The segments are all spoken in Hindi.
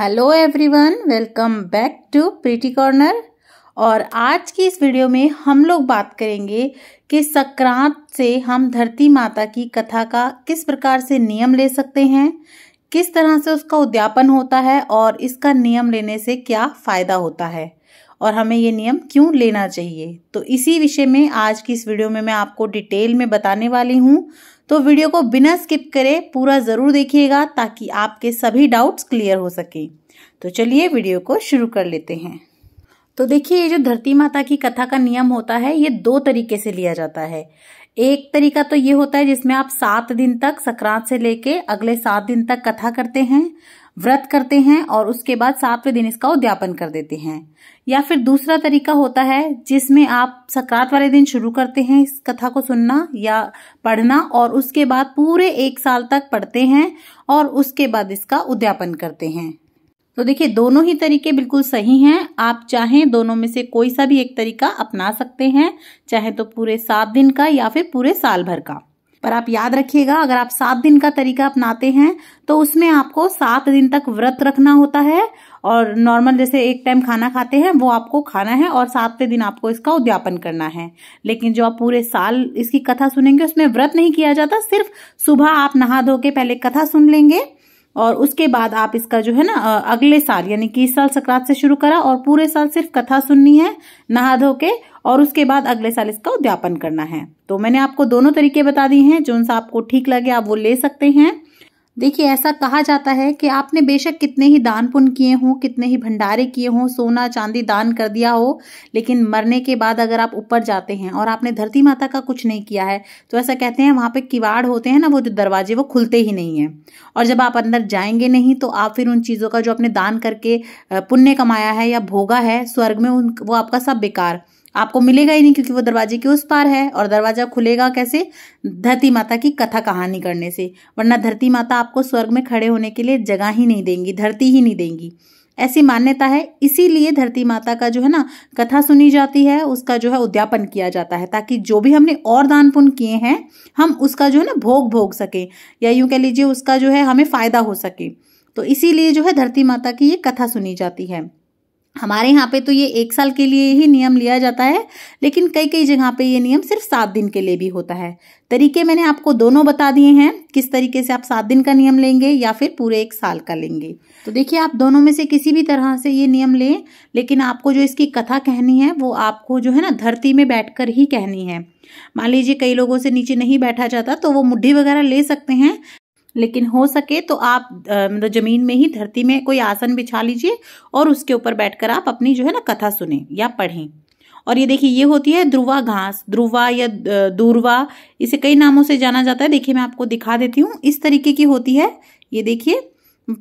hello everyone welcome back to Pretty Corner और आज की इस वीडियो में हम लोग बात करेंगे कि संक्रांत से हम धरती माता की कथा का किस प्रकार से नियम ले सकते हैं किस तरह से उसका उद्यापन होता है और इसका नियम लेने से क्या फ़ायदा होता है और हमें ये नियम क्यों लेना चाहिए तो इसी विषय में आज की इस वीडियो में मैं आपको डिटेल में बताने वाली हूँ तो वीडियो को बिना स्किप करे पूरा ज़रूर देखिएगा ताकि आपके सभी डाउट्स क्लियर हो सके तो चलिए वीडियो को शुरू कर लेते हैं तो देखिए ये जो धरती माता की कथा का नियम होता है ये दो तरीके से लिया जाता है एक तरीका तो ये होता है जिसमें आप सात दिन तक संक्रांत से लेके अगले सात दिन तक कथा करते हैं व्रत करते हैं और उसके बाद सातवें दिन इसका उद्यापन कर देते हैं या फिर दूसरा तरीका होता है जिसमें आप सक्रांत वाले दिन शुरू करते हैं इस कथा को सुनना या पढ़ना और उसके बाद पूरे एक साल तक पढ़ते हैं और उसके बाद इसका उद्यापन करते हैं तो देखिए दोनों ही तरीके बिल्कुल सही हैं आप चाहें दोनों में से कोई सा भी एक तरीका अपना सकते हैं चाहे तो पूरे सात दिन का या फिर पूरे साल भर का पर आप याद रखिएगा अगर आप सात दिन का तरीका अपनाते हैं तो उसमें आपको सात दिन तक व्रत रखना होता है और नॉर्मल जैसे एक टाइम खाना खाते हैं वो आपको खाना है और सातवें दिन आपको इसका उद्यापन करना है लेकिन जो आप पूरे साल इसकी कथा सुनेंगे उसमें व्रत नहीं किया जाता सिर्फ सुबह आप नहा धो के पहले कथा सुन लेंगे और उसके बाद आप इसका जो है ना अगले साल यानी कि इस साल संक्रांत से शुरू करा और पूरे साल सिर्फ कथा सुननी है नहा धो के और उसके बाद अगले साल इसका उद्यापन करना है तो मैंने आपको दोनों तरीके बता दिए हैं जो सा आपको ठीक लगे आप वो ले सकते हैं देखिए ऐसा कहा जाता है कि आपने बेशक कितने ही दान पुण्य किए हों कितने ही भंडारे किए हों सोना चांदी दान कर दिया हो लेकिन मरने के बाद अगर आप ऊपर जाते हैं और आपने धरती माता का कुछ नहीं किया है तो ऐसा कहते हैं वहां पे किवाड़ होते हैं ना वो जो दरवाजे वो खुलते ही नहीं है और जब आप अंदर जाएंगे नहीं तो आप फिर उन चीज़ों का जो आपने दान करके पुण्य कमाया है या भोगा है स्वर्ग में उन वो आपका सब बेकार आपको मिलेगा ही नहीं क्योंकि वो दरवाजे के उस पार है और दरवाजा खुलेगा कैसे धरती माता की कथा कहानी करने से वरना धरती माता आपको स्वर्ग में खड़े होने के लिए जगह ही नहीं देंगी धरती ही नहीं देंगी ऐसी मान्यता है इसीलिए धरती माता का जो है ना कथा सुनी जाती है उसका जो है उद्यापन किया जाता है ताकि जो भी हमने और दान पुण्य किए हैं हम उसका जो है ना भोग भोग सके या यूं कह लीजिए उसका जो है हमें फायदा हो सके तो इसीलिए जो है धरती माता की ये कथा सुनी जाती है हमारे यहाँ पे तो ये एक साल के लिए ही नियम लिया जाता है लेकिन कई कई जगह पे ये नियम सिर्फ सात दिन के लिए भी होता है तरीके मैंने आपको दोनों बता दिए हैं किस तरीके से आप सात दिन का नियम लेंगे या फिर पूरे एक साल का लेंगे तो देखिए आप दोनों में से किसी भी तरह से ये नियम लें लेकिन आपको जो इसकी कथा कहनी है वो आपको जो है ना धरती में बैठ ही कहनी है मान लीजिए कई लोगों से नीचे नहीं बैठा जाता तो वो मुड्ढी वगैरह ले सकते हैं लेकिन हो सके तो आप मतलब जमीन में ही धरती में कोई आसन बिछा लीजिए और उसके ऊपर बैठकर आप अपनी जो है ना कथा सुने या पढ़ें और ये देखिए ये होती है ध्रुवा घास ध्रुवा या दूरवा इसे कई नामों से जाना जाता है देखिए मैं आपको दिखा देती हूँ इस तरीके की होती है ये देखिए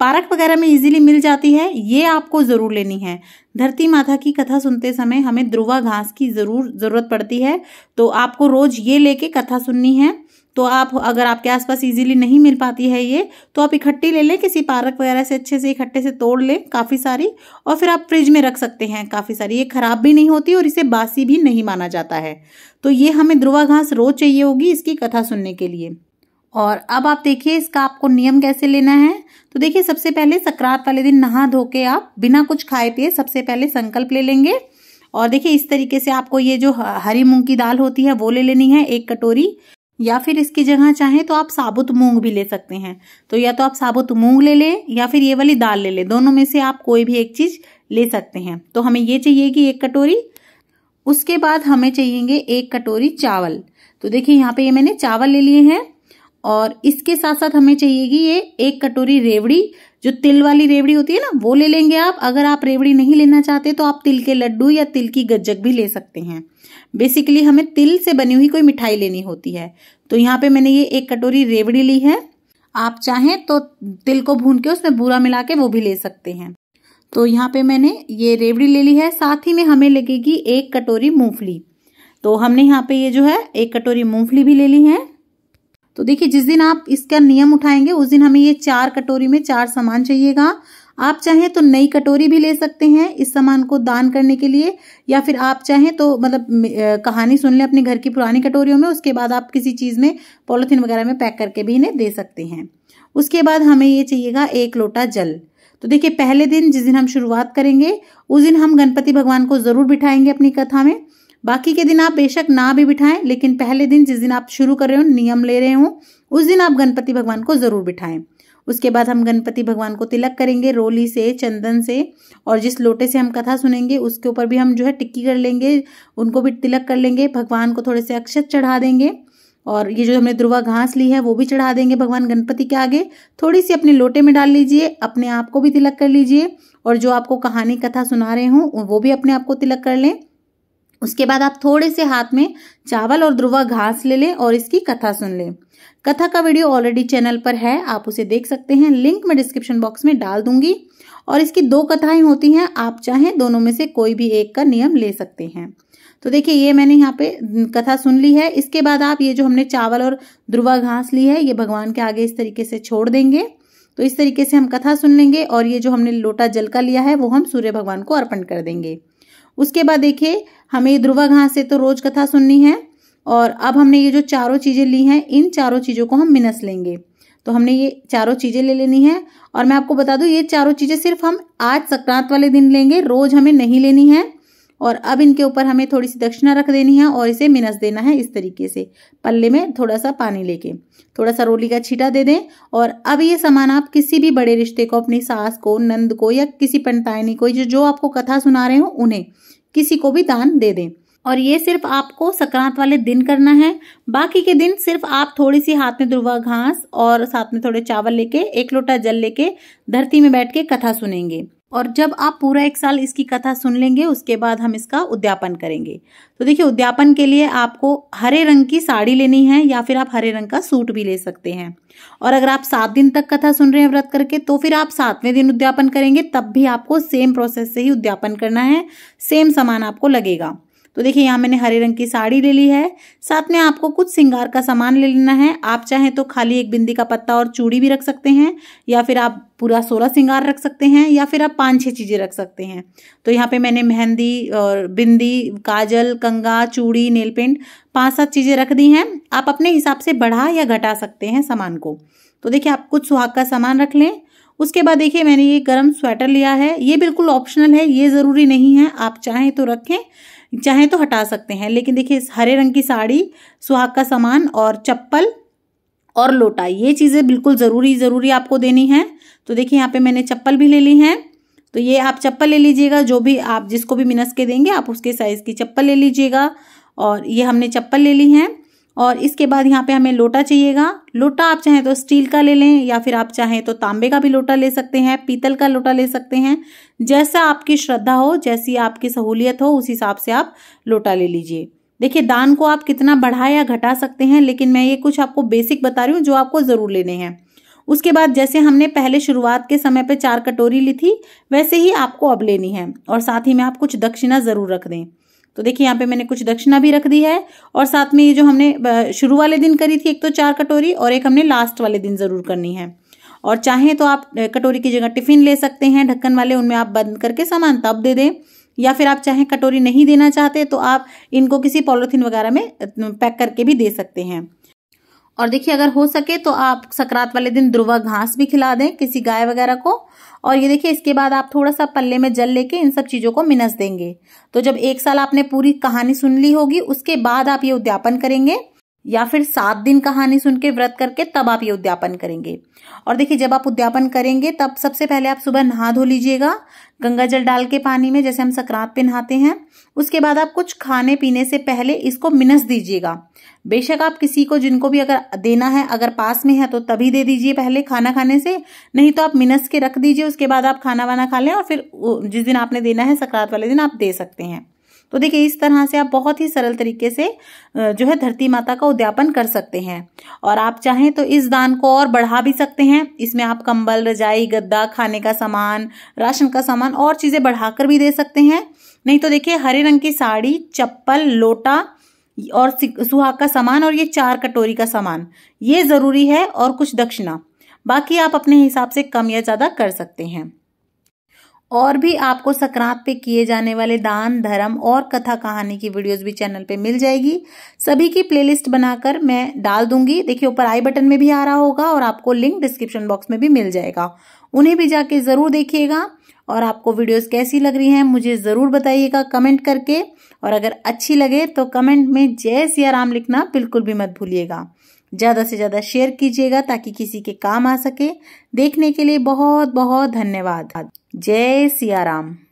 पार्क वगैरह में इजीली मिल जाती है ये आपको ज़रूर लेनी है धरती माता की कथा सुनते समय हमें ध्रुवा घास की ज़रूर ज़रूरत पड़ती है तो आपको रोज़ ये लेके कथा सुननी है तो आप अगर आपके आसपास इजीली नहीं मिल पाती है ये तो आप इकट्ठी ले लें किसी पार्क वगैरह से अच्छे से इकट्ठे से तोड़ लें काफ़ी सारी और फिर आप फ्रिज में रख सकते हैं काफ़ी सारी ये ख़राब भी नहीं होती और इसे बासी भी नहीं माना जाता है तो ये हमें ध्रुवा घास रोज चाहिए होगी इसकी कथा सुनने के लिए और अब आप देखिए इसका आपको नियम कैसे लेना है तो देखिए सबसे पहले संक्रांत वाले दिन नहा धो के आप बिना कुछ खाए पिए सबसे पहले संकल्प ले लेंगे और देखिए इस तरीके से आपको ये जो हरी मूंग की दाल होती है वो ले लेनी है एक कटोरी या फिर इसकी जगह चाहें तो आप साबुत मूंग भी ले सकते हैं तो या तो आप साबुत मूंग ले लें या फिर ये वाली दाल ले लें दोनों में से आप कोई भी एक चीज़ ले सकते हैं तो हमें ये चाहिए कि एक कटोरी उसके बाद हमें चाहिएंगे एक कटोरी चावल तो देखिए यहाँ पे ये मैंने चावल ले लिए हैं और इसके साथ साथ हमें चाहिएगी ये एक कटोरी रेवड़ी जो तिल वाली रेवड़ी होती है ना वो ले लेंगे आप अगर आप रेवड़ी नहीं लेना चाहते तो आप तिल के लड्डू या तिल की गज्जक भी ले सकते हैं बेसिकली हमें तिल से बनी हुई कोई मिठाई लेनी होती है तो यहाँ पे मैंने ये एक कटोरी रेवड़ी ली है आप चाहें तो तिल को भून के उसमें भूरा मिला के वो भी ले सकते हैं तो यहाँ पे मैंने ये रेवड़ी ले ली है साथ ही में हमें लगेगी एक कटोरी मूंगफली तो हमने यहाँ पे ये जो है एक कटोरी मूंगफली भी ले ली है तो देखिए जिस दिन आप इसका नियम उठाएंगे उस दिन हमें ये चार कटोरी में चार सामान चाहिएगा आप चाहें तो नई कटोरी भी ले सकते हैं इस सामान को दान करने के लिए या फिर आप चाहें तो मतलब कहानी सुन लें अपने घर की पुरानी कटोरियों में उसके बाद आप किसी चीज़ में पॉलीथीन वगैरह में पैक करके भी इन्हें दे सकते हैं उसके बाद हमें ये चाहिएगा एक लोटा जल तो देखिए पहले दिन जिस दिन हम शुरुआत करेंगे उस दिन हम गणपति भगवान को ज़रूर बिठाएंगे अपनी कथा में बाकी के दिन आप बेशक ना भी बिठाएं लेकिन पहले दिन जिस दिन आप शुरू कर रहे हो नियम ले रहे हो उस दिन आप गणपति भगवान को ज़रूर बिठाएं उसके बाद हम गणपति भगवान को तिलक करेंगे रोली से चंदन से और जिस लोटे से हम कथा सुनेंगे उसके ऊपर भी हम जो है टिक्की कर लेंगे उनको भी तिलक कर लेंगे भगवान को थोड़े से अक्षत चढ़ा देंगे और ये जो हमने ध्रुवा घास ली है वो भी चढ़ा देंगे भगवान गणपति के आगे थोड़ी सी अपने लोटे में डाल लीजिए अपने आप को भी तिलक कर लीजिए और जो आपको कहानी कथा सुना रहे हों वो भी अपने आप को तिलक कर लें उसके बाद आप थोड़े से हाथ में चावल और ध्रुवा घास ले लें और इसकी कथा सुन लें कथा का वीडियो ऑलरेडी चैनल पर है आप उसे देख सकते हैं लिंक मैं डिस्क्रिप्शन बॉक्स में डाल दूंगी और इसकी दो कथाएं होती हैं आप चाहें दोनों में से कोई भी एक का नियम ले सकते हैं तो देखिए ये मैंने यहाँ पे कथा सुन ली है इसके बाद आप ये जो हमने चावल और ध्रुवा घास ली है ये भगवान के आगे इस तरीके से छोड़ देंगे तो इस तरीके से हम कथा सुन लेंगे और ये जो हमने लोटा जल का लिया है वो हम सूर्य भगवान को अर्पण कर देंगे उसके बाद देखिए हमें ध्रुवा घास से तो रोज कथा सुननी है और अब हमने ये जो चारों चीज़ें ली हैं इन चारों चीज़ों को हम मिनस लेंगे तो हमने ये चारों चीज़ें ले लेनी है और मैं आपको बता दू ये चारों चीज़ें सिर्फ हम आज संक्रांत वाले दिन लेंगे रोज हमें नहीं लेनी है और अब इनके ऊपर हमें थोड़ी सी दक्षिणा रख देनी है और इसे मिनस देना है इस तरीके से पल्ले में थोड़ा सा पानी लेके थोड़ा सा रोली का छीटा दे दें और अब ये सामान आप किसी भी बड़े रिश्ते को अपनी सास को नंद को या किसी पंतायनी को जो जो आपको कथा सुना रहे हो उन्हें किसी को भी दान दे दें और ये सिर्फ आपको संक्रांत वाले दिन करना है बाकी के दिन सिर्फ आप थोड़ी सी हाथ में दुर्वा घास और साथ में थोड़े चावल लेके एक लोटा जल लेके धरती में बैठ के कथा सुनेंगे और जब आप पूरा एक साल इसकी कथा सुन लेंगे उसके बाद हम इसका उद्यापन करेंगे तो देखिए उद्यापन के लिए आपको हरे रंग की साड़ी लेनी है या फिर आप हरे रंग का सूट भी ले सकते हैं और अगर आप सात दिन तक कथा सुन रहे हैं व्रत करके तो फिर आप सातवें दिन उद्यापन करेंगे तब भी आपको सेम प्रोसेस से ही उद्यापन करना है सेम सामान आपको लगेगा तो देखिए यहाँ मैंने हरे रंग की साड़ी ले ली है साथ में आपको कुछ सिंगार का सामान ले लेना है आप चाहें तो खाली एक बिंदी का पत्ता और चूड़ी भी रख सकते हैं या फिर आप पूरा सोलह सिंगार रख सकते हैं या फिर आप पाँच छह चीज़ें रख सकते हैं तो यहाँ पे मैंने मेहंदी और बिंदी काजल कंगा चूड़ी नेल पेंट पांच सात चीज़ें रख दी हैं आप अपने हिसाब से बढ़ा या घटा सकते हैं सामान को तो देखिये आप कुछ सुहाग का सामान रख लें उसके बाद देखिए मैंने ये गर्म स्वेटर लिया है ये बिल्कुल ऑप्शनल है ये ज़रूरी नहीं है आप चाहें तो रखें चाहें तो हटा सकते हैं लेकिन देखिए इस हरे रंग की साड़ी सुहाग का सामान और चप्पल और लोटा ये चीज़ें बिल्कुल ज़रूरी ज़रूरी आपको देनी है तो देखिए यहाँ पे मैंने चप्पल भी ले ली है तो ये आप चप्पल ले लीजिएगा जो भी आप जिसको भी मिनस के देंगे आप उसके साइज़ की चप्पल ले लीजिएगा और ये हमने चप्पल ले ली हैं और इसके बाद यहाँ पे हमें लोटा चाहिएगा लोटा आप चाहें तो स्टील का ले लें या फिर आप चाहें तो तांबे का भी लोटा ले सकते हैं पीतल का लोटा ले सकते हैं जैसा आपकी श्रद्धा हो जैसी आपकी सहूलियत हो उस हिसाब से आप लोटा ले लीजिए देखिए दान को आप कितना बढ़ा या घटा सकते हैं लेकिन मैं ये कुछ आपको बेसिक बता रही हूँ जो आपको ज़रूर लेने हैं उसके बाद जैसे हमने पहले शुरुआत के समय पर चार कटोरी ली थी वैसे ही आपको अब लेनी है और साथ ही में आप कुछ दक्षिणा ज़रूर रख दें तो देखिए यहाँ पे मैंने कुछ दक्षिणा भी रख दी है और साथ में ये जो हमने शुरू वाले दिन करी थी एक तो चार कटोरी और एक हमने लास्ट वाले दिन ज़रूर करनी है और चाहें तो आप कटोरी की जगह टिफ़िन ले सकते हैं ढक्कन वाले उनमें आप बंद करके सामान तब दे दें या फिर आप चाहें कटोरी नहीं देना चाहते तो आप इनको किसी पॉलिथीन वगैरह में पैक करके भी दे सकते हैं और देखिए अगर हो सके तो आप सकरात वाले दिन ध्रुवा घास भी खिला दें किसी गाय वगैरह को और ये देखिए इसके बाद आप थोड़ा सा पल्ले में जल लेके इन सब चीज़ों को मिनस देंगे तो जब एक साल आपने पूरी कहानी सुन ली होगी उसके बाद आप ये उद्यापन करेंगे या फिर सात दिन कहानी सुन के व्रत करके तब आप ये उद्यापन करेंगे और देखिए जब आप उद्यापन करेंगे तब सबसे पहले आप सुबह नहा धो लीजिएगा गंगा जल डाल के पानी में जैसे हम सक्रांत पे नहाते हैं उसके बाद आप कुछ खाने पीने से पहले इसको मिनस दीजिएगा बेशक आप किसी को जिनको भी अगर देना है अगर पास में है तो तभी दे दीजिए पहले खाना खाने से नहीं तो आप मिनस के रख दीजिए उसके बाद आप खाना वाना खा लें और फिर जिस दिन आपने देना है सक्रांत वाले दिन आप दे सकते हैं तो देखिए इस तरह से आप बहुत ही सरल तरीके से जो है धरती माता का उद्यापन कर सकते हैं और आप चाहें तो इस दान को और बढ़ा भी सकते हैं इसमें आप कंबल रजाई गद्दा खाने का सामान राशन का सामान और चीज़ें बढ़ाकर भी दे सकते हैं नहीं तो देखिए हरे रंग की साड़ी चप्पल लोटा और सुहाग का सामान और ये चार कटोरी का सामान ये ज़रूरी है और कुछ दक्षिणा बाकी आप अपने हिसाब से कम या ज़्यादा कर सकते हैं और भी आपको संक्रांत पे किए जाने वाले दान धर्म और कथा कहानी की वीडियोस भी चैनल पे मिल जाएगी सभी की प्लेलिस्ट बनाकर मैं डाल दूंगी देखिए ऊपर आई बटन में भी आ रहा होगा और आपको लिंक डिस्क्रिप्शन बॉक्स में भी मिल जाएगा उन्हें भी जाके ज़रूर देखिएगा और आपको वीडियोस कैसी लग रही हैं मुझे ज़रूर बताइएगा कमेंट करके और अगर अच्छी लगे तो कमेंट में जय सिया राम लिखना बिल्कुल भी मत भूलिएगा ज़्यादा से ज़्यादा शेयर कीजिएगा ताकि किसी के काम आ सके देखने के लिए बहुत बहुत धन्यवाद जय सियाराम